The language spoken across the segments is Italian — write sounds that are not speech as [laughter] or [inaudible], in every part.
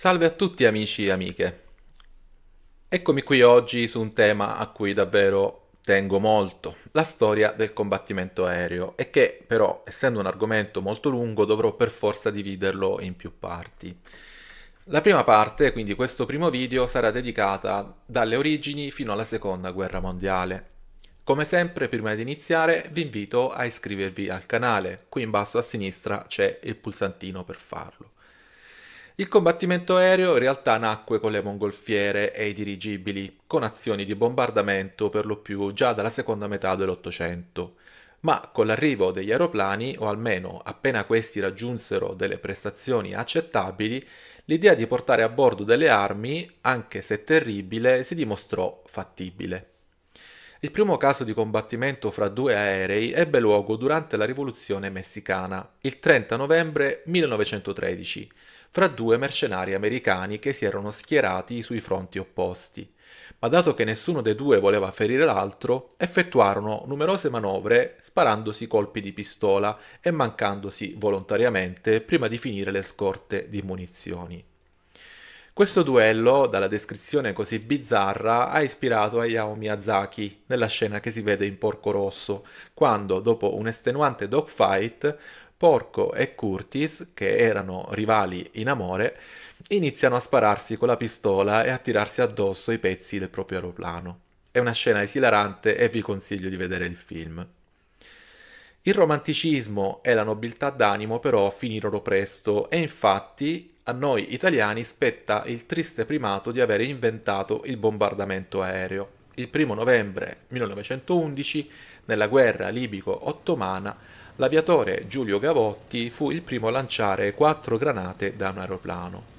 Salve a tutti amici e amiche. Eccomi qui oggi su un tema a cui davvero tengo molto, la storia del combattimento aereo e che però, essendo un argomento molto lungo, dovrò per forza dividerlo in più parti. La prima parte, quindi questo primo video, sarà dedicata dalle origini fino alla seconda guerra mondiale. Come sempre, prima di iniziare, vi invito a iscrivervi al canale, qui in basso a sinistra c'è il pulsantino per farlo. Il combattimento aereo in realtà nacque con le mongolfiere e i dirigibili, con azioni di bombardamento per lo più già dalla seconda metà dell'Ottocento. Ma con l'arrivo degli aeroplani, o almeno appena questi raggiunsero delle prestazioni accettabili, l'idea di portare a bordo delle armi, anche se terribile, si dimostrò fattibile. Il primo caso di combattimento fra due aerei ebbe luogo durante la rivoluzione messicana, il 30 novembre 1913, fra due mercenari americani che si erano schierati sui fronti opposti. Ma dato che nessuno dei due voleva ferire l'altro, effettuarono numerose manovre sparandosi colpi di pistola e mancandosi volontariamente prima di finire le scorte di munizioni. Questo duello, dalla descrizione così bizzarra, ha ispirato Hayao Miyazaki nella scena che si vede in Porco Rosso, quando, dopo un estenuante dogfight, Porco e Curtis, che erano rivali in amore, iniziano a spararsi con la pistola e a tirarsi addosso i pezzi del proprio aeroplano. È una scena esilarante e vi consiglio di vedere il film. Il romanticismo e la nobiltà d'animo però finirono presto e infatti a noi italiani spetta il triste primato di aver inventato il bombardamento aereo. Il primo novembre 1911, nella guerra libico-ottomana, l'aviatore Giulio Gavotti fu il primo a lanciare quattro granate da un aeroplano.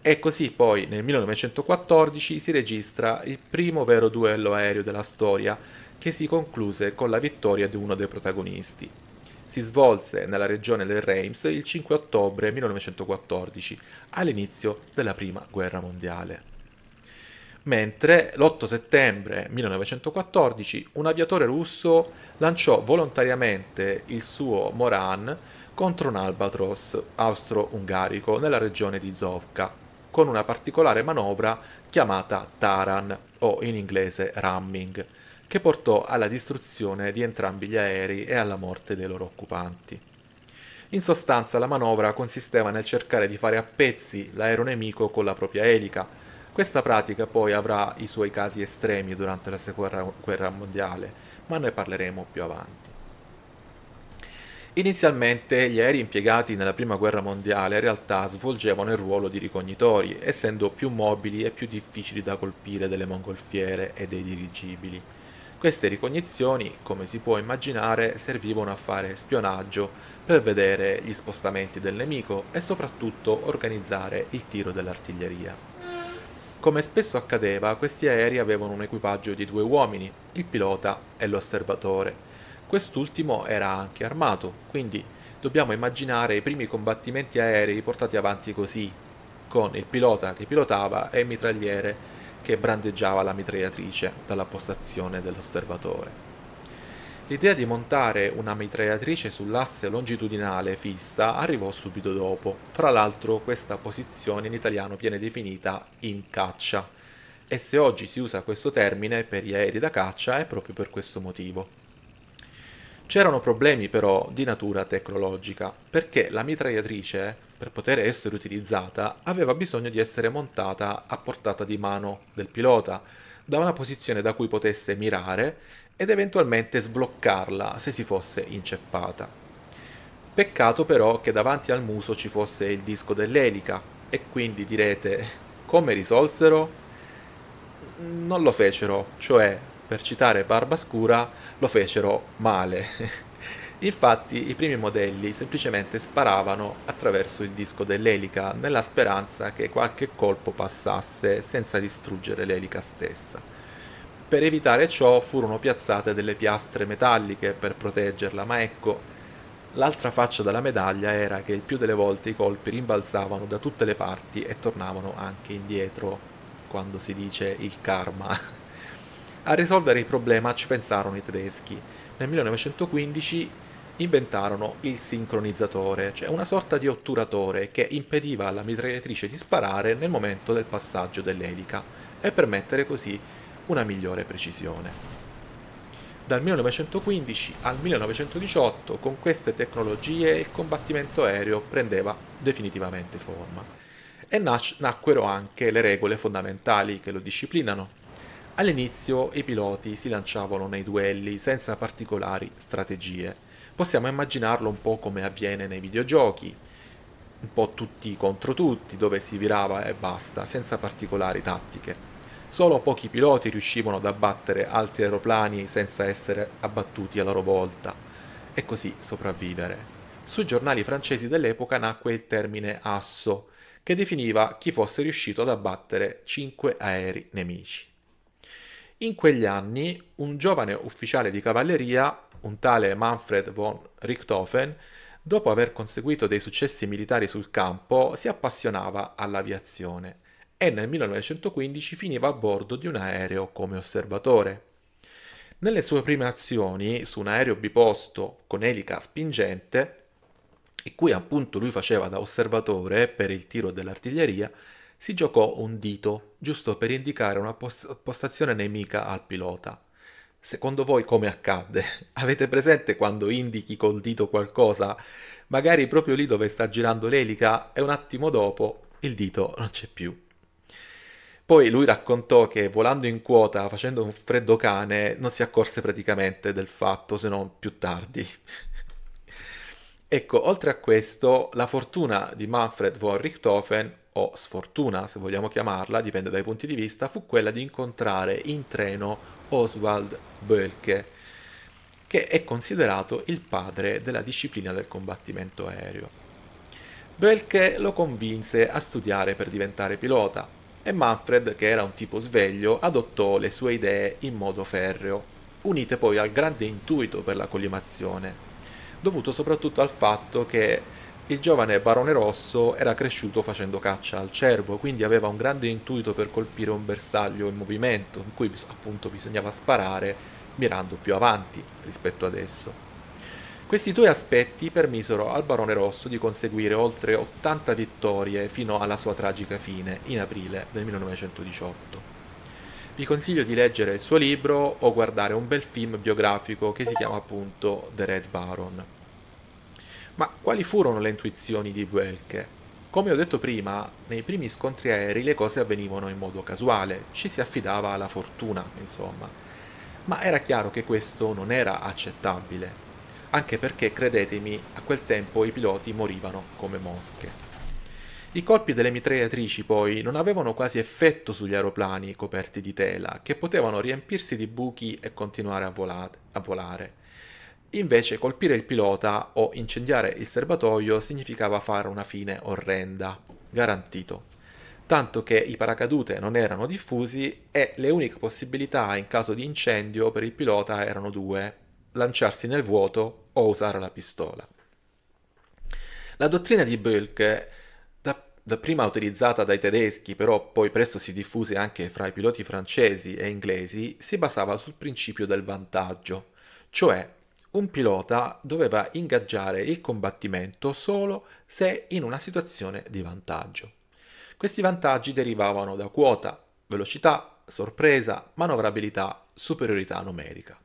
E così poi nel 1914 si registra il primo vero duello aereo della storia che si concluse con la vittoria di uno dei protagonisti. Si svolse nella regione del Reims il 5 ottobre 1914, all'inizio della Prima Guerra Mondiale mentre l'8 settembre 1914 un aviatore russo lanciò volontariamente il suo Moran contro un albatros austro-ungarico nella regione di Zovka, con una particolare manovra chiamata Taran o in inglese ramming, che portò alla distruzione di entrambi gli aerei e alla morte dei loro occupanti. In sostanza la manovra consisteva nel cercare di fare a pezzi l'aereo nemico con la propria elica, questa pratica poi avrà i suoi casi estremi durante la seconda guerra mondiale, ma ne parleremo più avanti. Inizialmente gli aerei impiegati nella prima guerra mondiale in realtà svolgevano il ruolo di ricognitori, essendo più mobili e più difficili da colpire delle mongolfiere e dei dirigibili. Queste ricognizioni, come si può immaginare, servivano a fare spionaggio per vedere gli spostamenti del nemico e soprattutto organizzare il tiro dell'artiglieria. Come spesso accadeva, questi aerei avevano un equipaggio di due uomini, il pilota e l'osservatore. Quest'ultimo era anche armato, quindi dobbiamo immaginare i primi combattimenti aerei portati avanti così, con il pilota che pilotava e il mitragliere che brandeggiava la mitragliatrice dalla postazione dell'osservatore. L'idea di montare una mitragliatrice sull'asse longitudinale fissa arrivò subito dopo. Tra l'altro questa posizione in italiano viene definita in caccia e se oggi si usa questo termine per gli aerei da caccia è proprio per questo motivo. C'erano problemi però di natura tecnologica, perché la mitragliatrice, per poter essere utilizzata, aveva bisogno di essere montata a portata di mano del pilota, da una posizione da cui potesse mirare ed eventualmente sbloccarla se si fosse inceppata. Peccato però che davanti al muso ci fosse il disco dell'elica e quindi direte come risolsero? Non lo fecero, cioè per citare Barba Scura lo fecero male. [laughs] Infatti i primi modelli semplicemente sparavano attraverso il disco dell'elica nella speranza che qualche colpo passasse senza distruggere l'elica stessa. Per evitare ciò furono piazzate delle piastre metalliche per proteggerla, ma ecco, l'altra faccia della medaglia era che il più delle volte i colpi rimbalzavano da tutte le parti e tornavano anche indietro, quando si dice il karma. A risolvere il problema ci pensarono i tedeschi. Nel 1915 inventarono il sincronizzatore, cioè una sorta di otturatore che impediva alla mitragliatrice di sparare nel momento del passaggio dell'elica e permettere così una migliore precisione. Dal 1915 al 1918 con queste tecnologie il combattimento aereo prendeva definitivamente forma e nacquero anche le regole fondamentali che lo disciplinano. All'inizio i piloti si lanciavano nei duelli senza particolari strategie. Possiamo immaginarlo un po' come avviene nei videogiochi, un po' tutti contro tutti, dove si virava e basta, senza particolari tattiche. Solo pochi piloti riuscivano ad abbattere altri aeroplani senza essere abbattuti a loro volta e così sopravvivere. Sui giornali francesi dell'epoca nacque il termine asso, che definiva chi fosse riuscito ad abbattere cinque aerei nemici. In quegli anni un giovane ufficiale di cavalleria, un tale Manfred von Richthofen, dopo aver conseguito dei successi militari sul campo, si appassionava all'aviazione e nel 1915 finiva a bordo di un aereo come osservatore. Nelle sue prime azioni su un aereo biposto con elica spingente, e cui appunto lui faceva da osservatore per il tiro dell'artiglieria, si giocò un dito, giusto per indicare una postazione nemica al pilota. Secondo voi come accadde? [laughs] Avete presente quando indichi col dito qualcosa? Magari proprio lì dove sta girando l'elica e un attimo dopo il dito non c'è più. Poi lui raccontò che volando in quota, facendo un freddo cane, non si accorse praticamente del fatto, se non più tardi. ecco, oltre a questo, la fortuna di Manfred von Richthofen, o sfortuna se vogliamo chiamarla, dipende dai punti di vista, fu quella di incontrare in treno Oswald Bölke, che è considerato il padre della disciplina del combattimento aereo. Bölke lo convinse a studiare per diventare pilota, e Manfred, che era un tipo sveglio, adottò le sue idee in modo ferreo, unite poi al grande intuito per la collimazione, dovuto soprattutto al fatto che il giovane barone rosso era cresciuto facendo caccia al cervo, quindi aveva un grande intuito per colpire un bersaglio in movimento, in cui appunto bisognava sparare mirando più avanti rispetto adesso. Questi due aspetti permisero al Barone Rosso di conseguire oltre 80 vittorie fino alla sua tragica fine in aprile del 1918. Vi consiglio di leggere il suo libro o guardare un bel film biografico che si chiama appunto The Red Baron. Ma quali furono le intuizioni di Buelche? Come ho detto prima, nei primi scontri aerei le cose avvenivano in modo casuale, ci si affidava alla fortuna, insomma. Ma era chiaro che questo non era accettabile anche perché, credetemi, a quel tempo i piloti morivano come mosche. I colpi delle mitragliatrici poi non avevano quasi effetto sugli aeroplani coperti di tela, che potevano riempirsi di buchi e continuare a, volate, a volare. Invece colpire il pilota o incendiare il serbatoio significava fare una fine orrenda, garantito. Tanto che i paracadute non erano diffusi e le uniche possibilità in caso di incendio per il pilota erano due, lanciarsi nel vuoto o usare la pistola. La dottrina di Bölke, dapprima utilizzata dai tedeschi, però poi presto si diffuse anche fra i piloti francesi e inglesi, si basava sul principio del vantaggio, cioè un pilota doveva ingaggiare il combattimento solo se in una situazione di vantaggio. Questi vantaggi derivavano da quota, velocità, sorpresa, manovrabilità, superiorità numerica.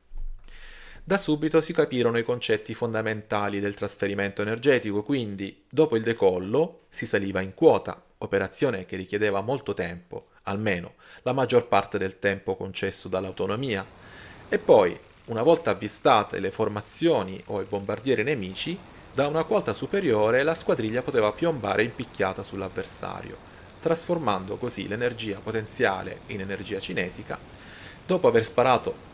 Da subito si capirono i concetti fondamentali del trasferimento energetico, quindi dopo il decollo si saliva in quota, operazione che richiedeva molto tempo, almeno la maggior parte del tempo concesso dall'autonomia, e poi, una volta avvistate le formazioni o i bombardieri nemici, da una quota superiore la squadriglia poteva piombare in picchiata sull'avversario, trasformando così l'energia potenziale in energia cinetica. Dopo aver sparato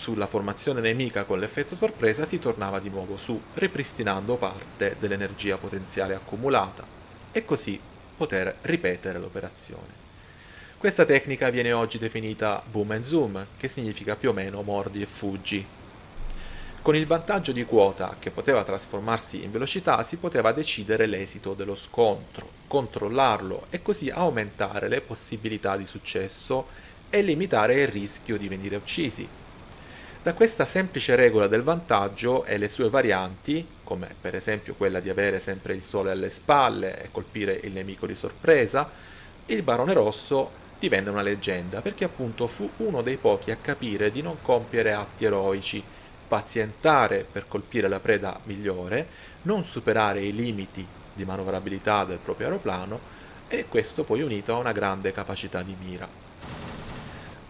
sulla formazione nemica con l'effetto sorpresa si tornava di nuovo su, ripristinando parte dell'energia potenziale accumulata e così poter ripetere l'operazione. Questa tecnica viene oggi definita boom and zoom, che significa più o meno mordi e fuggi. Con il vantaggio di quota, che poteva trasformarsi in velocità, si poteva decidere l'esito dello scontro, controllarlo e così aumentare le possibilità di successo e limitare il rischio di venire uccisi, da questa semplice regola del vantaggio e le sue varianti, come per esempio quella di avere sempre il sole alle spalle e colpire il nemico di sorpresa, il Barone Rosso divenne una leggenda perché appunto fu uno dei pochi a capire di non compiere atti eroici, pazientare per colpire la preda migliore, non superare i limiti di manovrabilità del proprio aeroplano e questo poi unito a una grande capacità di mira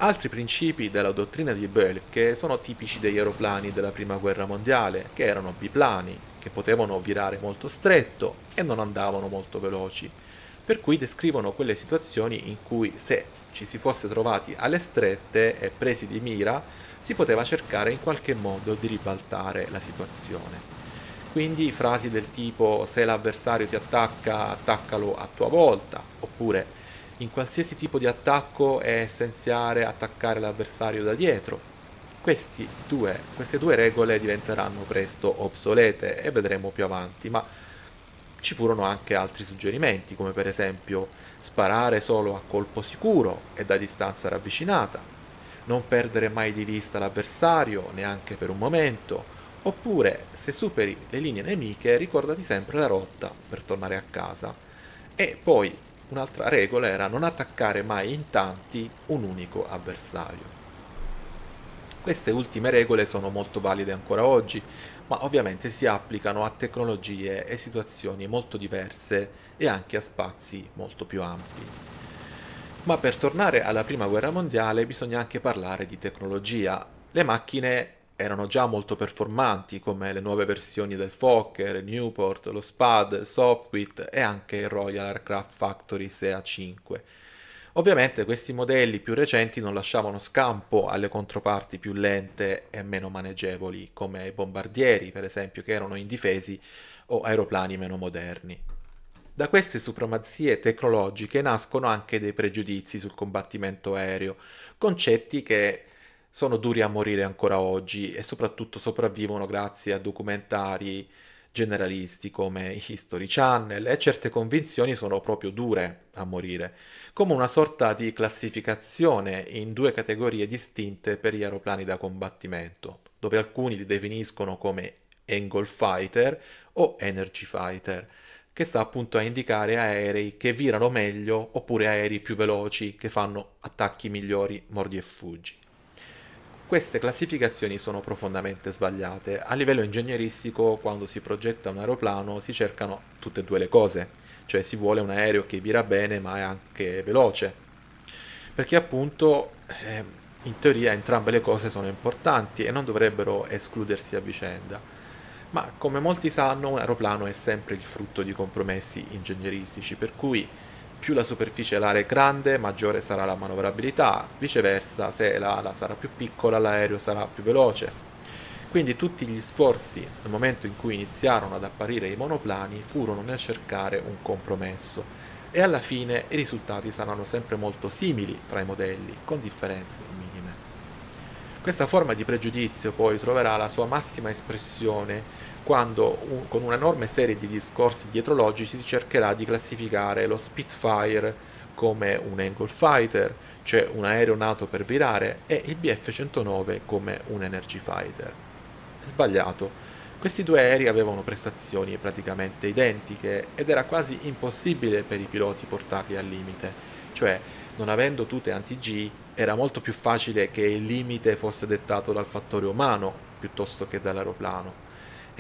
altri principi della dottrina di Bell che sono tipici degli aeroplani della prima guerra mondiale, che erano biplani, che potevano virare molto stretto e non andavano molto veloci, per cui descrivono quelle situazioni in cui se ci si fosse trovati alle strette e presi di mira, si poteva cercare in qualche modo di ribaltare la situazione. Quindi frasi del tipo se l'avversario ti attacca, attaccalo a tua volta, oppure in qualsiasi tipo di attacco è essenziale attaccare l'avversario da dietro. Due, queste due regole diventeranno presto obsolete e vedremo più avanti, ma ci furono anche altri suggerimenti, come per esempio sparare solo a colpo sicuro e da distanza ravvicinata, non perdere mai di vista l'avversario neanche per un momento, oppure se superi le linee nemiche ricordati sempre la rotta per tornare a casa. E poi un'altra regola era non attaccare mai in tanti un unico avversario. Queste ultime regole sono molto valide ancora oggi, ma ovviamente si applicano a tecnologie e situazioni molto diverse e anche a spazi molto più ampi. Ma per tornare alla Prima Guerra Mondiale bisogna anche parlare di tecnologia. Le macchine erano già molto performanti come le nuove versioni del Fokker, Newport, lo Spad, Softwit e anche il Royal Aircraft Factory 6A5. Ovviamente questi modelli più recenti non lasciavano scampo alle controparti più lente e meno maneggevoli come i bombardieri per esempio che erano indifesi o aeroplani meno moderni. Da queste supremazie tecnologiche nascono anche dei pregiudizi sul combattimento aereo, concetti che sono duri a morire ancora oggi e soprattutto sopravvivono grazie a documentari generalisti come History Channel e certe convinzioni sono proprio dure a morire, come una sorta di classificazione in due categorie distinte per gli aeroplani da combattimento, dove alcuni li definiscono come angle fighter o energy fighter, che sta appunto a indicare aerei che virano meglio oppure aerei più veloci che fanno attacchi migliori, mordi e fuggi. Queste classificazioni sono profondamente sbagliate. A livello ingegneristico, quando si progetta un aeroplano, si cercano tutte e due le cose, cioè si vuole un aereo che vira bene ma è anche veloce, perché appunto eh, in teoria entrambe le cose sono importanti e non dovrebbero escludersi a vicenda. Ma come molti sanno, un aeroplano è sempre il frutto di compromessi ingegneristici, per cui più la superficie alare è grande, maggiore sarà la manovrabilità, viceversa se l'ala sarà più piccola l'aereo sarà più veloce. Quindi tutti gli sforzi nel momento in cui iniziarono ad apparire i monoplani furono nel cercare un compromesso e alla fine i risultati saranno sempre molto simili fra i modelli, con differenze minime. Questa forma di pregiudizio poi troverà la sua massima espressione quando un, con un'enorme serie di discorsi dietrologici si cercherà di classificare lo Spitfire come un angle fighter, cioè un aereo nato per virare, e il BF-109 come un energy fighter. Sbagliato. Questi due aerei avevano prestazioni praticamente identiche ed era quasi impossibile per i piloti portarli al limite, cioè non avendo tute anti-G era molto più facile che il limite fosse dettato dal fattore umano piuttosto che dall'aeroplano.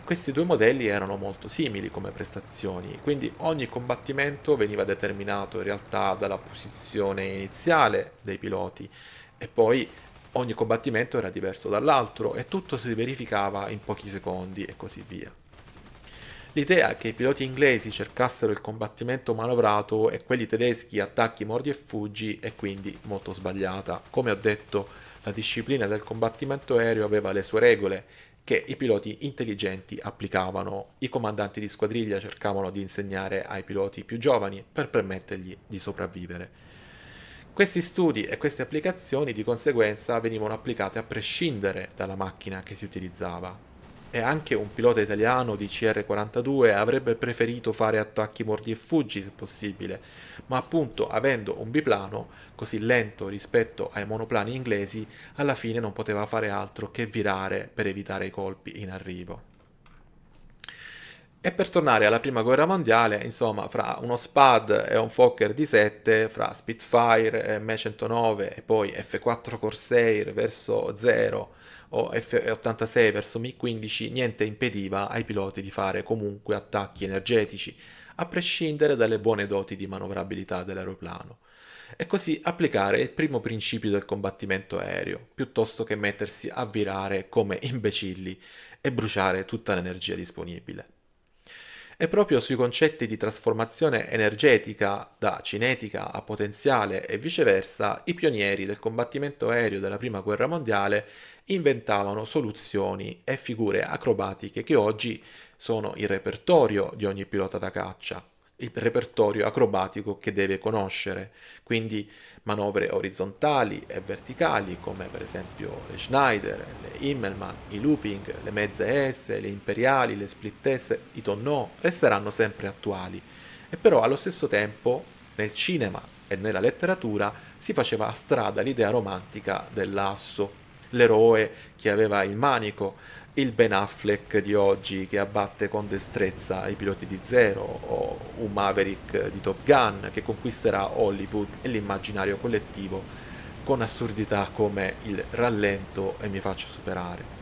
E questi due modelli erano molto simili come prestazioni, quindi ogni combattimento veniva determinato in realtà dalla posizione iniziale dei piloti e poi ogni combattimento era diverso dall'altro e tutto si verificava in pochi secondi e così via. L'idea che i piloti inglesi cercassero il combattimento manovrato e quelli tedeschi attacchi mordi e fuggi è quindi molto sbagliata. Come ho detto, la disciplina del combattimento aereo aveva le sue regole che i piloti intelligenti applicavano. I comandanti di squadriglia cercavano di insegnare ai piloti più giovani per permettergli di sopravvivere. Questi studi e queste applicazioni di conseguenza venivano applicate a prescindere dalla macchina che si utilizzava e anche un pilota italiano di CR42 avrebbe preferito fare attacchi mordi e fuggi se possibile, ma appunto avendo un biplano così lento rispetto ai monoplani inglesi, alla fine non poteva fare altro che virare per evitare i colpi in arrivo. E per tornare alla prima guerra mondiale, insomma, fra uno Spad e un Fokker D7, fra Spitfire e Me 109 e poi F4 Corsair verso 0 o F86 verso Mi-15 niente impediva ai piloti di fare comunque attacchi energetici, a prescindere dalle buone doti di manovrabilità dell'aeroplano e così applicare il primo principio del combattimento aereo, piuttosto che mettersi a virare come imbecilli e bruciare tutta l'energia disponibile. E proprio sui concetti di trasformazione energetica da cinetica a potenziale e viceversa, i pionieri del combattimento aereo della Prima Guerra Mondiale inventavano soluzioni e figure acrobatiche che oggi sono il repertorio di ogni pilota da caccia, il repertorio acrobatico che deve conoscere, quindi manovre orizzontali e verticali come per esempio le Schneider, le Himmelmann, i looping, le mezze S, le imperiali, le split S, i tonneau resteranno sempre attuali e però allo stesso tempo nel cinema e nella letteratura si faceva a strada l'idea romantica dell'asso l'eroe che aveva il manico, il Ben Affleck di oggi che abbatte con destrezza i piloti di Zero o un Maverick di Top Gun che conquisterà Hollywood e l'immaginario collettivo con assurdità come il rallento e mi faccio superare.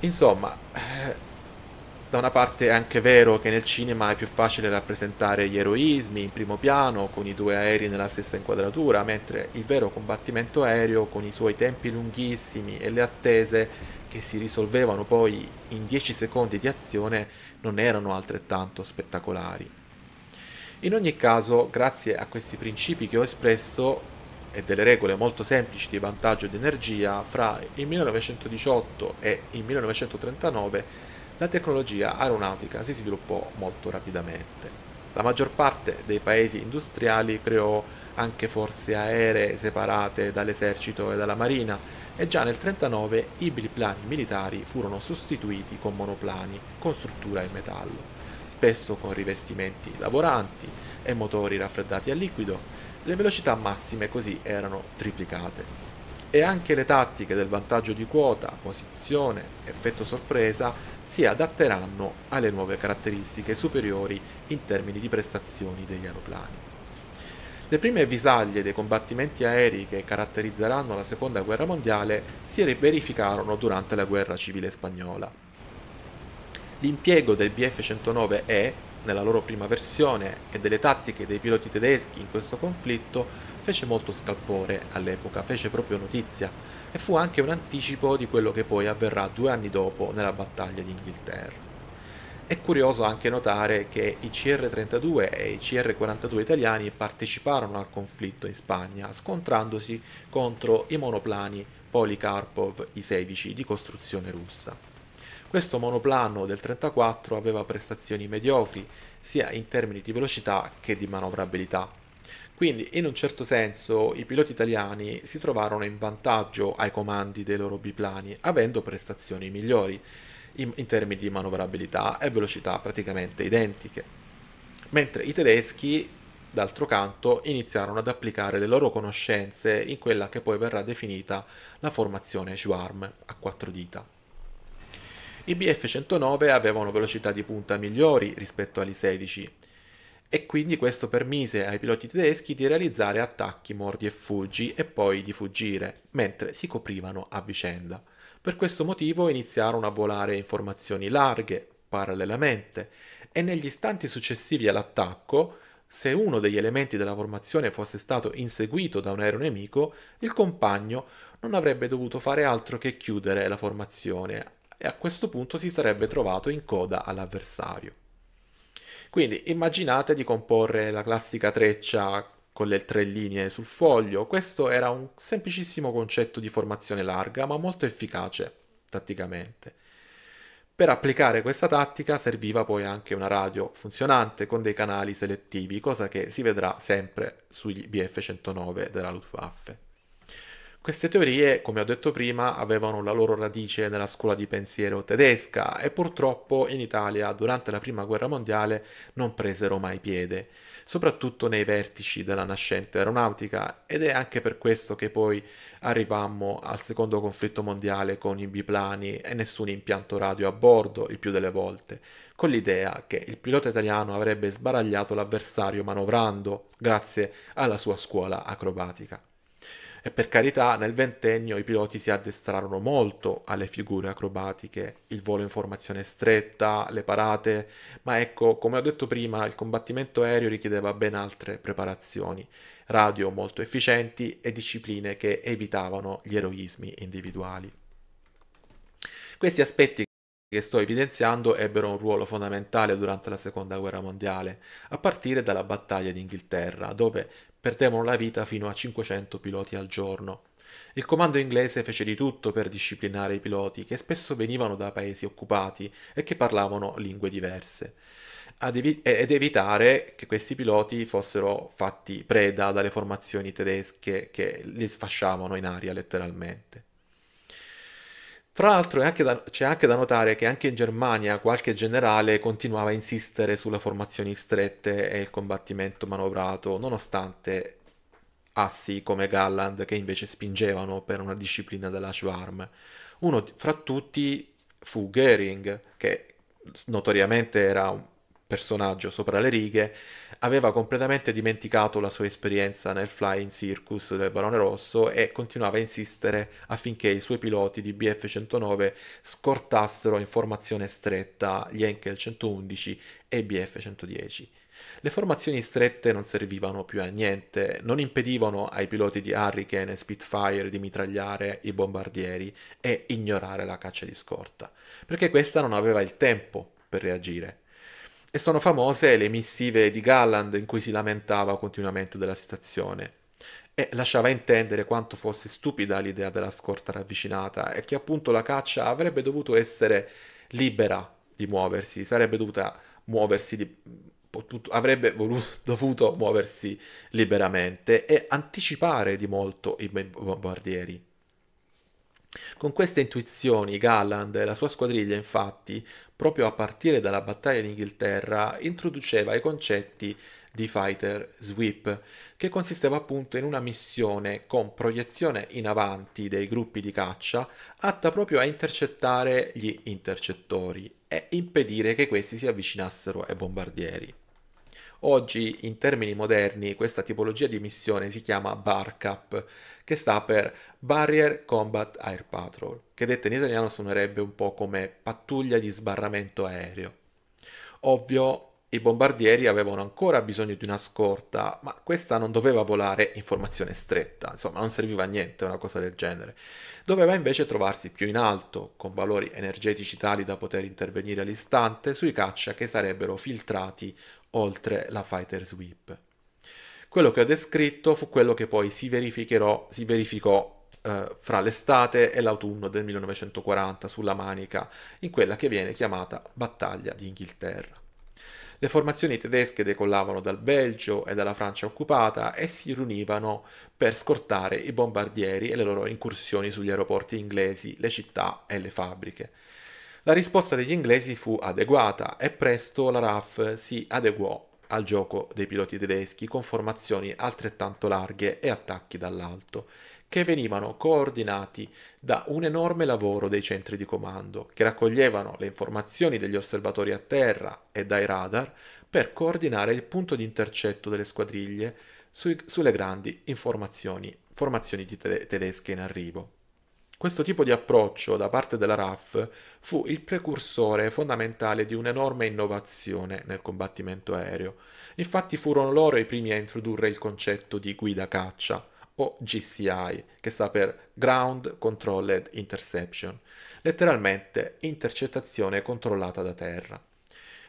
Insomma, eh, da una parte è anche vero che nel cinema è più facile rappresentare gli eroismi in primo piano con i due aerei nella stessa inquadratura, mentre il vero combattimento aereo con i suoi tempi lunghissimi e le attese che si risolvevano poi in 10 secondi di azione non erano altrettanto spettacolari. In ogni caso, grazie a questi principi che ho espresso, e delle regole molto semplici di vantaggio di energia, fra il 1918 e il 1939 la tecnologia aeronautica si sviluppò molto rapidamente. La maggior parte dei paesi industriali creò anche forze aeree separate dall'esercito e dalla marina e già nel 1939 i biplani militari furono sostituiti con monoplani con struttura in metallo, spesso con rivestimenti lavoranti e motori raffreddati a liquido. Le velocità massime così erano triplicate. E anche le tattiche del vantaggio di quota, posizione, effetto sorpresa si adatteranno alle nuove caratteristiche superiori in termini di prestazioni degli aeroplani. Le prime visaglie dei combattimenti aerei che caratterizzeranno la seconda guerra mondiale si verificarono durante la guerra civile spagnola. L'impiego del Bf-109E nella loro prima versione e delle tattiche dei piloti tedeschi in questo conflitto fece molto scalpore all'epoca, fece proprio notizia, e fu anche un anticipo di quello che poi avverrà due anni dopo nella battaglia d'Inghilterra. È curioso anche notare che i CR32 e i CR42 italiani parteciparono al conflitto in Spagna scontrandosi contro i monoplani Polikarpov I-16 di costruzione russa. Questo monoplano del 34 aveva prestazioni mediocri sia in termini di velocità che di manovrabilità, quindi in un certo senso i piloti italiani si trovarono in vantaggio ai comandi dei loro biplani, avendo prestazioni migliori in, in termini di manovrabilità e velocità praticamente identiche. Mentre i tedeschi d'altro canto, iniziarono ad applicare le loro conoscenze in quella che poi verrà definita la formazione Schwarm a quattro dita. I BF-109 avevano velocità di punta migliori rispetto agli 16 e quindi questo permise ai piloti tedeschi di realizzare attacchi mordi e fuggi e poi di fuggire, mentre si coprivano a vicenda. Per questo motivo iniziarono a volare in formazioni larghe, parallelamente, e negli istanti successivi all'attacco, se uno degli elementi della formazione fosse stato inseguito da un aereo nemico, il compagno non avrebbe dovuto fare altro che chiudere la formazione e a questo punto si sarebbe trovato in coda all'avversario. Quindi immaginate di comporre la classica treccia con le tre linee sul foglio. Questo era un semplicissimo concetto di formazione larga, ma molto efficace tatticamente. Per applicare questa tattica serviva poi anche una radio funzionante con dei canali selettivi, cosa che si vedrà sempre sugli BF-109 della Luftwaffe. Queste teorie, come ho detto prima, avevano la loro radice nella scuola di pensiero tedesca e purtroppo in Italia durante la Prima Guerra Mondiale non presero mai piede, soprattutto nei vertici della nascente aeronautica ed è anche per questo che poi arrivammo al secondo conflitto mondiale con i biplani e nessun impianto radio a bordo il più delle volte, con l'idea che il pilota italiano avrebbe sbaragliato l'avversario manovrando grazie alla sua scuola acrobatica. E per carità, nel ventennio i piloti si addestrarono molto alle figure acrobatiche, il volo in formazione stretta, le parate, ma ecco, come ho detto prima, il combattimento aereo richiedeva ben altre preparazioni, radio molto efficienti e discipline che evitavano gli eroismi individuali. Questi aspetti che sto evidenziando ebbero un ruolo fondamentale durante la seconda guerra mondiale, a partire dalla battaglia d'Inghilterra, dove perdevano la vita fino a 500 piloti al giorno. Il comando inglese fece di tutto per disciplinare i piloti, che spesso venivano da paesi occupati e che parlavano lingue diverse, ed evitare che questi piloti fossero fatti preda dalle formazioni tedesche che li sfasciavano in aria letteralmente. Fra l'altro anche da, c'è anche da notare che anche in Germania qualche generale continuava a insistere sulla formazione in strette e il combattimento manovrato, nonostante assi come Galland che invece spingevano per una disciplina della Schwarm. Uno fra tutti fu Goering, che notoriamente era un personaggio sopra le righe, aveva completamente dimenticato la sua esperienza nel flying circus del Barone Rosso e continuava a insistere affinché i suoi piloti di BF-109 scortassero in formazione stretta gli Enkel 111 e BF-110. Le formazioni strette non servivano più a niente, non impedivano ai piloti di Hurricane e Spitfire di mitragliare i bombardieri e ignorare la caccia di scorta, perché questa non aveva il tempo per reagire. E sono famose le missive di Galland in cui si lamentava continuamente della situazione e lasciava intendere quanto fosse stupida l'idea della scorta ravvicinata e che appunto la caccia avrebbe dovuto essere libera di muoversi, sarebbe dovuta muoversi di, avrebbe voluto, [laughs] dovuto muoversi liberamente e anticipare di molto i bombardieri. Con queste intuizioni Galland e la sua squadriglia infatti, proprio a partire dalla battaglia d'Inghilterra, introduceva i concetti di Fighter Sweep, che consisteva appunto in una missione con proiezione in avanti dei gruppi di caccia atta proprio a intercettare gli intercettori e impedire che questi si avvicinassero ai bombardieri. Oggi, in termini moderni, questa tipologia di missione si chiama BARCAP, che sta per Barrier Combat Air Patrol, che detta in italiano suonerebbe un po' come pattuglia di sbarramento aereo. Ovvio, i bombardieri avevano ancora bisogno di una scorta, ma questa non doveva volare in formazione stretta, insomma non serviva a niente una cosa del genere. Doveva invece trovarsi più in alto, con valori energetici tali da poter intervenire all'istante sui caccia che sarebbero filtrati oltre la fighter sweep. Quello che ho descritto fu quello che poi si, si verificò eh, fra l'estate e l'autunno del 1940 sulla Manica, in quella che viene chiamata Battaglia d'Inghilterra. Le formazioni tedesche decollavano dal Belgio e dalla Francia occupata e si riunivano per scortare i bombardieri e le loro incursioni sugli aeroporti inglesi, le città e le fabbriche. La risposta degli inglesi fu adeguata e presto la RAF si adeguò al gioco dei piloti tedeschi con formazioni altrettanto larghe e attacchi dall'alto, che venivano coordinati da un enorme lavoro dei centri di comando, che raccoglievano le informazioni degli osservatori a terra e dai radar per coordinare il punto di intercetto delle squadriglie su, sulle grandi informazioni, formazioni tedesche in arrivo. Questo tipo di approccio da parte della RAF fu il precursore fondamentale di un'enorme innovazione nel combattimento aereo. Infatti furono loro i primi a introdurre il concetto di guida caccia, o GCI, che sta per Ground Controlled Interception, letteralmente intercettazione controllata da terra.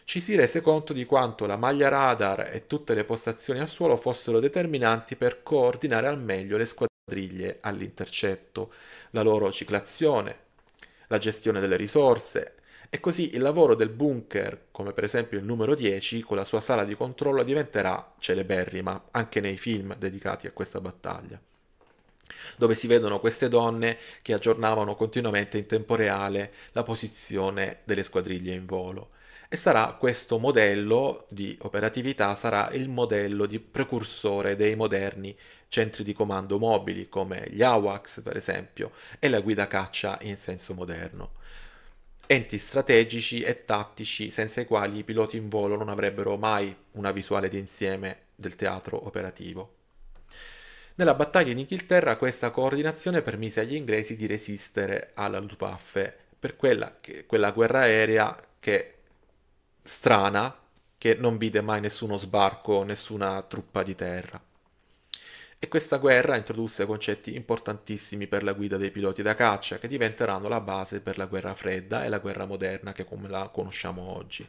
Ci si rese conto di quanto la maglia radar e tutte le postazioni a suolo fossero determinanti per coordinare al meglio le squadre quadriglie all'intercetto, la loro ciclazione, la gestione delle risorse e così il lavoro del bunker, come per esempio il numero 10 con la sua sala di controllo, diventerà celeberrima anche nei film dedicati a questa battaglia, dove si vedono queste donne che aggiornavano continuamente in tempo reale la posizione delle squadriglie in volo. E sarà questo modello di operatività, sarà il modello di precursore dei moderni centri di comando mobili come gli AWACS per esempio e la guida caccia in senso moderno. Enti strategici e tattici senza i quali i piloti in volo non avrebbero mai una visuale d'insieme del teatro operativo. Nella battaglia in Inghilterra questa coordinazione permise agli inglesi di resistere alla Luftwaffe per quella, che, quella guerra aerea che strana, che non vide mai nessuno sbarco, nessuna truppa di terra e questa guerra introdusse concetti importantissimi per la guida dei piloti da caccia che diventeranno la base per la guerra fredda e la guerra moderna che come la conosciamo oggi.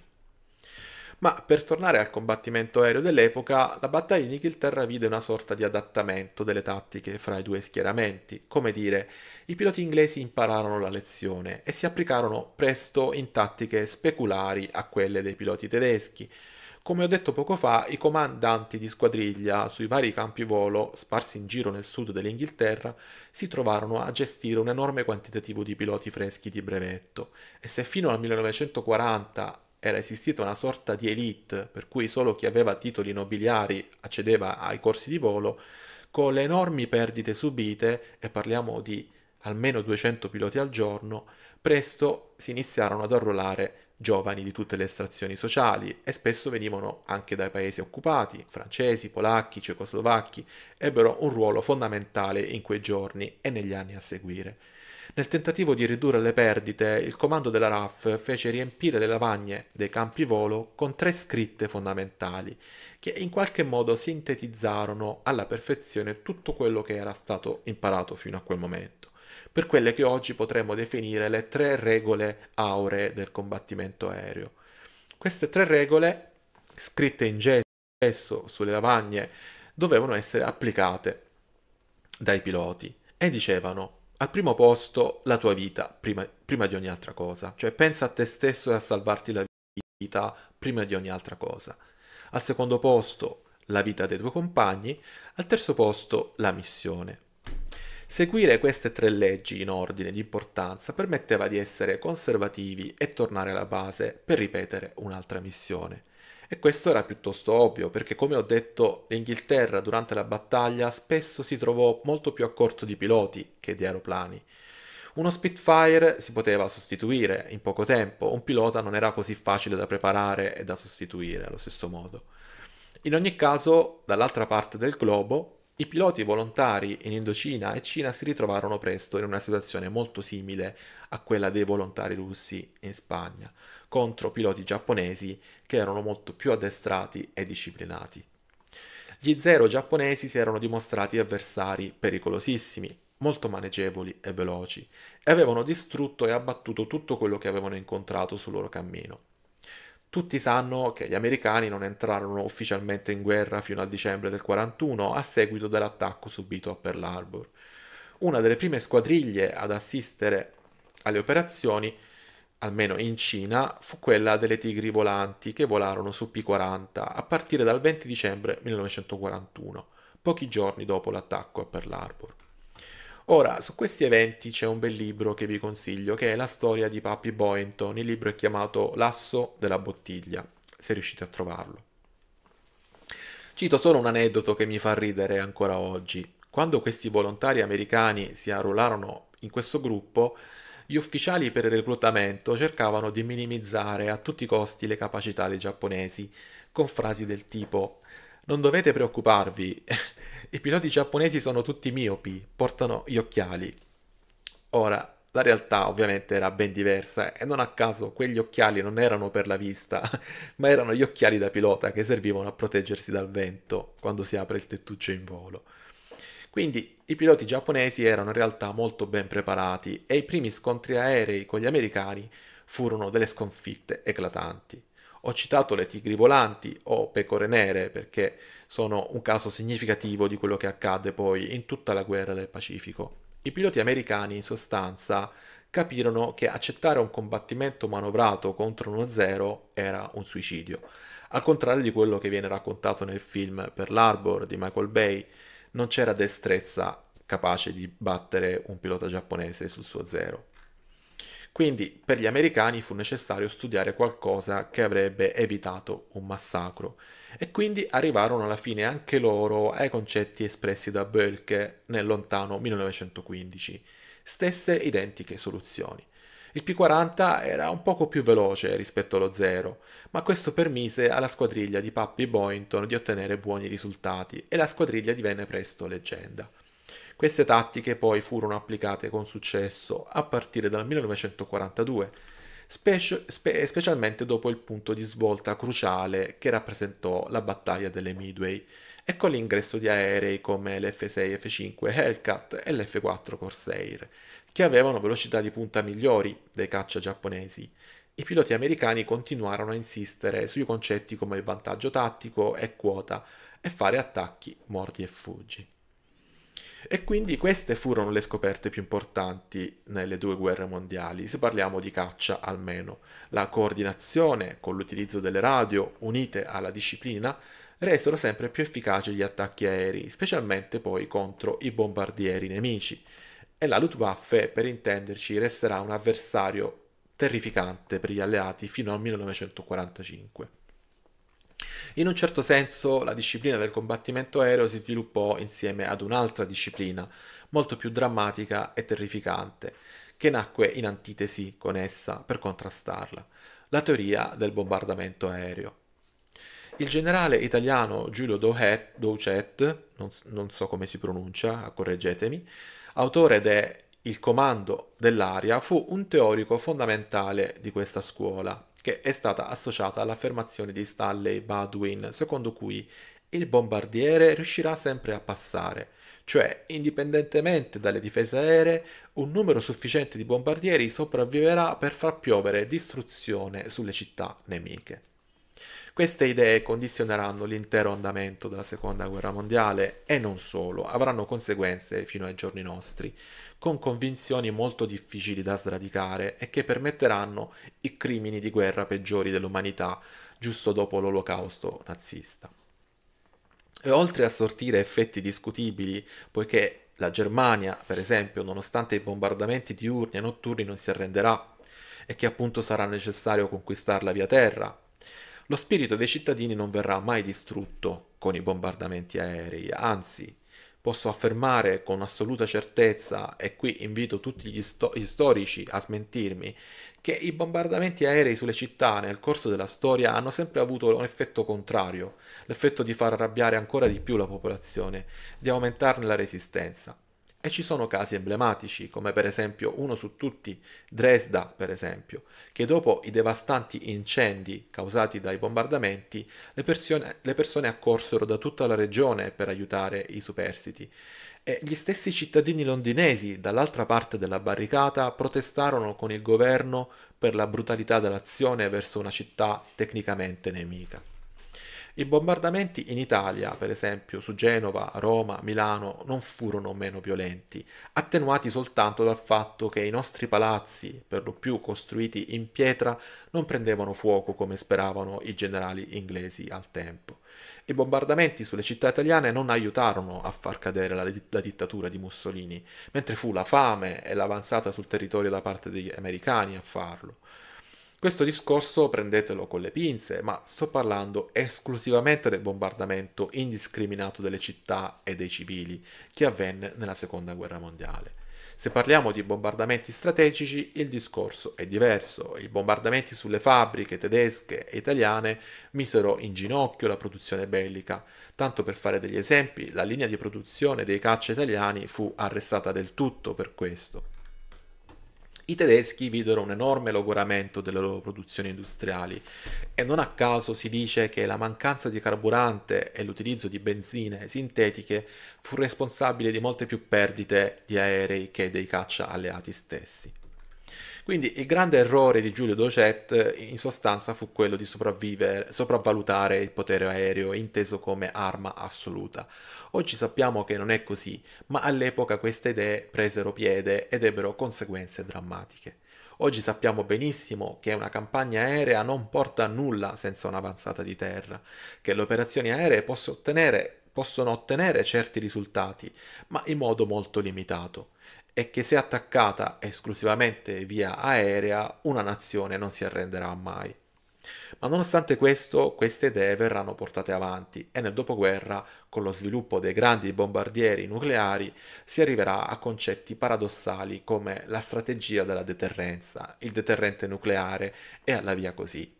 Ma per tornare al combattimento aereo dell'epoca, la battaglia in Inghilterra vide una sorta di adattamento delle tattiche fra i due schieramenti. Come dire, i piloti inglesi impararono la lezione e si applicarono presto in tattiche speculari a quelle dei piloti tedeschi, come ho detto poco fa, i comandanti di squadriglia sui vari campi volo sparsi in giro nel sud dell'Inghilterra si trovarono a gestire un enorme quantitativo di piloti freschi di brevetto e se fino al 1940 era esistita una sorta di elite per cui solo chi aveva titoli nobiliari accedeva ai corsi di volo, con le enormi perdite subite, e parliamo di almeno 200 piloti al giorno, presto si iniziarono ad arruolare giovani di tutte le estrazioni sociali e spesso venivano anche dai paesi occupati, francesi, polacchi, cecoslovacchi, ebbero un ruolo fondamentale in quei giorni e negli anni a seguire. Nel tentativo di ridurre le perdite, il comando della RAF fece riempire le lavagne dei campi volo con tre scritte fondamentali, che in qualche modo sintetizzarono alla perfezione tutto quello che era stato imparato fino a quel momento per quelle che oggi potremmo definire le tre regole auree del combattimento aereo. Queste tre regole, scritte in gesso sulle lavagne, dovevano essere applicate dai piloti e dicevano al primo posto la tua vita prima, prima di ogni altra cosa, cioè pensa a te stesso e a salvarti la vita prima di ogni altra cosa. Al secondo posto la vita dei tuoi compagni, al terzo posto la missione, Seguire queste tre leggi in ordine di importanza permetteva di essere conservativi e tornare alla base per ripetere un'altra missione. E questo era piuttosto ovvio, perché come ho detto, l'Inghilterra durante la battaglia spesso si trovò molto più a corto di piloti che di aeroplani. Uno Spitfire si poteva sostituire in poco tempo, un pilota non era così facile da preparare e da sostituire allo stesso modo. In ogni caso, dall'altra parte del globo, i piloti volontari in Indocina e Cina si ritrovarono presto in una situazione molto simile a quella dei volontari russi in Spagna, contro piloti giapponesi che erano molto più addestrati e disciplinati. Gli zero giapponesi si erano dimostrati avversari pericolosissimi, molto maneggevoli e veloci, e avevano distrutto e abbattuto tutto quello che avevano incontrato sul loro cammino. Tutti sanno che gli americani non entrarono ufficialmente in guerra fino al dicembre del 41 a seguito dell'attacco subito a Pearl Harbor. Una delle prime squadriglie ad assistere alle operazioni, almeno in Cina, fu quella delle Tigri volanti che volarono su P-40 a partire dal 20 dicembre 1941, pochi giorni dopo l'attacco a Pearl Harbor. Ora, su questi eventi c'è un bel libro che vi consiglio, che è la storia di Papi Boynton. Il libro è chiamato L'asso della bottiglia, se riuscite a trovarlo. Cito solo un aneddoto che mi fa ridere ancora oggi. Quando questi volontari americani si arruolarono in questo gruppo, gli ufficiali per il reclutamento cercavano di minimizzare a tutti i costi le capacità dei giapponesi, con frasi del tipo non dovete preoccuparvi, [laughs] i piloti giapponesi sono tutti miopi, portano gli occhiali. Ora, la realtà ovviamente era ben diversa e non a caso quegli occhiali non erano per la vista, [laughs] ma erano gli occhiali da pilota che servivano a proteggersi dal vento quando si apre il tettuccio in volo. Quindi i piloti giapponesi erano in realtà molto ben preparati e i primi scontri aerei con gli americani furono delle sconfitte eclatanti. Ho citato le tigri volanti o pecore nere perché sono un caso significativo di quello che accadde poi in tutta la guerra del Pacifico. I piloti americani in sostanza capirono che accettare un combattimento manovrato contro uno zero era un suicidio. Al contrario di quello che viene raccontato nel film Per l'Arbor di Michael Bay, non c'era destrezza capace di battere un pilota giapponese sul suo zero. Quindi per gli americani fu necessario studiare qualcosa che avrebbe evitato un massacro e quindi arrivarono alla fine anche loro ai concetti espressi da Bölke nel lontano 1915. Stesse identiche soluzioni. Il P40 era un poco più veloce rispetto allo Zero, ma questo permise alla squadriglia di Pappy Boynton di ottenere buoni risultati e la squadriglia divenne presto leggenda. Queste tattiche poi furono applicate con successo a partire dal 1942, speci- spe- specialmente dopo il punto di svolta cruciale che rappresentò la battaglia delle Midway e con l'ingresso di aerei come l'F6, F5 Hellcat e l'F4 Corsair, che avevano velocità di punta migliori dei caccia giapponesi i piloti americani continuarono a insistere sui concetti come vantaggio tattico e quota e fare attacchi morti e fuggi. E quindi queste furono le scoperte più importanti nelle due guerre mondiali, se parliamo di caccia almeno. La coordinazione con l'utilizzo delle radio unite alla disciplina resero sempre più efficaci gli attacchi aerei, specialmente poi contro i bombardieri nemici. E la Luftwaffe, per intenderci, resterà un avversario terrificante per gli alleati fino al 1945. In un certo senso la disciplina del combattimento aereo si sviluppò insieme ad un'altra disciplina, molto più drammatica e terrificante, che nacque in antitesi con essa per contrastarla, la teoria del bombardamento aereo. Il generale italiano Giulio Doucet, non, non so come si pronuncia, correggetemi, autore de Il comando dell'aria, fu un teorico fondamentale di questa scuola che è stata associata all'affermazione di Stanley Baldwin, secondo cui il bombardiere riuscirà sempre a passare, cioè indipendentemente dalle difese aeree, un numero sufficiente di bombardieri sopravviverà per far piovere distruzione sulle città nemiche. Queste idee condizioneranno l'intero andamento della seconda guerra mondiale e non solo, avranno conseguenze fino ai giorni nostri, con convinzioni molto difficili da sradicare e che permetteranno i crimini di guerra peggiori dell'umanità giusto dopo l'olocausto nazista. E oltre a sortire effetti discutibili, poiché la Germania, per esempio, nonostante i bombardamenti diurni e notturni non si arrenderà e che appunto sarà necessario conquistarla via terra, lo spirito dei cittadini non verrà mai distrutto con i bombardamenti aerei, anzi posso affermare con assoluta certezza, e qui invito tutti gli, sto- gli storici a smentirmi, che i bombardamenti aerei sulle città nel corso della storia hanno sempre avuto un effetto contrario, l'effetto di far arrabbiare ancora di più la popolazione, di aumentarne la resistenza. E ci sono casi emblematici, come per esempio uno su tutti, Dresda per esempio, che dopo i devastanti incendi causati dai bombardamenti, le persone, le persone accorsero da tutta la regione per aiutare i superstiti. E gli stessi cittadini londinesi dall'altra parte della barricata protestarono con il governo per la brutalità dell'azione verso una città tecnicamente nemica. I bombardamenti in Italia, per esempio, su Genova, Roma, Milano, non furono meno violenti, attenuati soltanto dal fatto che i nostri palazzi, per lo più costruiti in pietra, non prendevano fuoco come speravano i generali inglesi al tempo. I bombardamenti sulle città italiane non aiutarono a far cadere la, la dittatura di Mussolini, mentre fu la fame e l'avanzata sul territorio da parte degli americani a farlo. Questo discorso prendetelo con le pinze, ma sto parlando esclusivamente del bombardamento indiscriminato delle città e dei civili che avvenne nella Seconda Guerra Mondiale. Se parliamo di bombardamenti strategici, il discorso è diverso. I bombardamenti sulle fabbriche tedesche e italiane misero in ginocchio la produzione bellica. Tanto per fare degli esempi, la linea di produzione dei caccia italiani fu arrestata del tutto per questo. I tedeschi videro un enorme logoramento delle loro produzioni industriali e non a caso si dice che la mancanza di carburante e l'utilizzo di benzine sintetiche fu responsabile di molte più perdite di aerei che dei caccia alleati stessi. Quindi il grande errore di Giulio Docet eh, in sostanza fu quello di sopravvalutare il potere aereo inteso come arma assoluta. Oggi sappiamo che non è così, ma all'epoca queste idee presero piede ed ebbero conseguenze drammatiche. Oggi sappiamo benissimo che una campagna aerea non porta a nulla senza un'avanzata di terra, che le operazioni aeree possono ottenere, possono ottenere certi risultati, ma in modo molto limitato è che se attaccata esclusivamente via aerea, una nazione non si arrenderà mai. Ma nonostante questo, queste idee verranno portate avanti e nel dopoguerra, con lo sviluppo dei grandi bombardieri nucleari, si arriverà a concetti paradossali come la strategia della deterrenza, il deterrente nucleare e alla via così.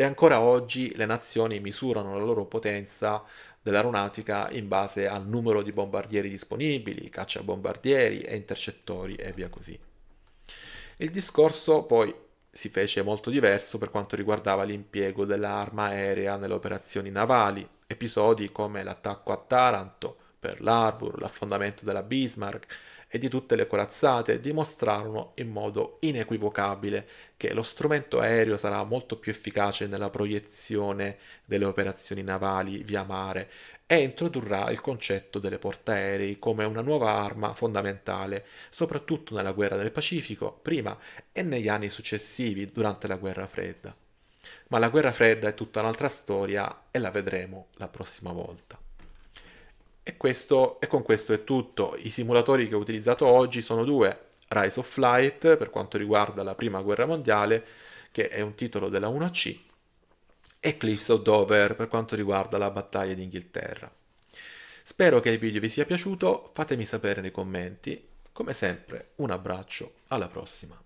E ancora oggi le nazioni misurano la loro potenza dell'aeronautica in base al numero di bombardieri disponibili, cacciabombardieri e intercettori e via così. Il discorso poi si fece molto diverso per quanto riguardava l'impiego dell'arma aerea nelle operazioni navali, episodi come l'attacco a Taranto, per l'Arbor, l'affondamento della Bismarck e di tutte le corazzate dimostrarono in modo inequivocabile che lo strumento aereo sarà molto più efficace nella proiezione delle operazioni navali via mare e introdurrà il concetto delle portaerei come una nuova arma fondamentale, soprattutto nella guerra del Pacifico prima e negli anni successivi durante la guerra fredda. Ma la guerra fredda è tutta un'altra storia e la vedremo la prossima volta. E, questo, e con questo è tutto. I simulatori che ho utilizzato oggi sono due, Rise of Flight per quanto riguarda la Prima Guerra Mondiale, che è un titolo della 1C, e Cliffs of Dover per quanto riguarda la battaglia d'Inghilterra. Spero che il video vi sia piaciuto, fatemi sapere nei commenti. Come sempre, un abbraccio, alla prossima.